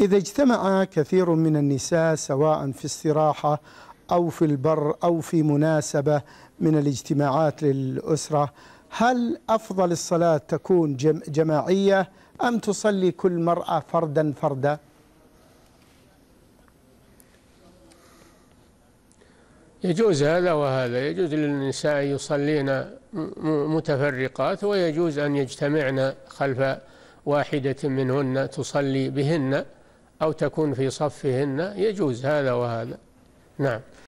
إذا اجتمع كثير من النساء سواء في استراحة أو في البر أو في مناسبة من الاجتماعات للأسرة هل أفضل الصلاة تكون جماعية أم تصلي كل مرأة فردا فردا يجوز هذا وهذا يجوز للنساء يصلين متفرقات ويجوز أن يجتمعن خلف واحدة منهن تصلي بهن أو تكون في صفهن يجوز هذا وهذا نعم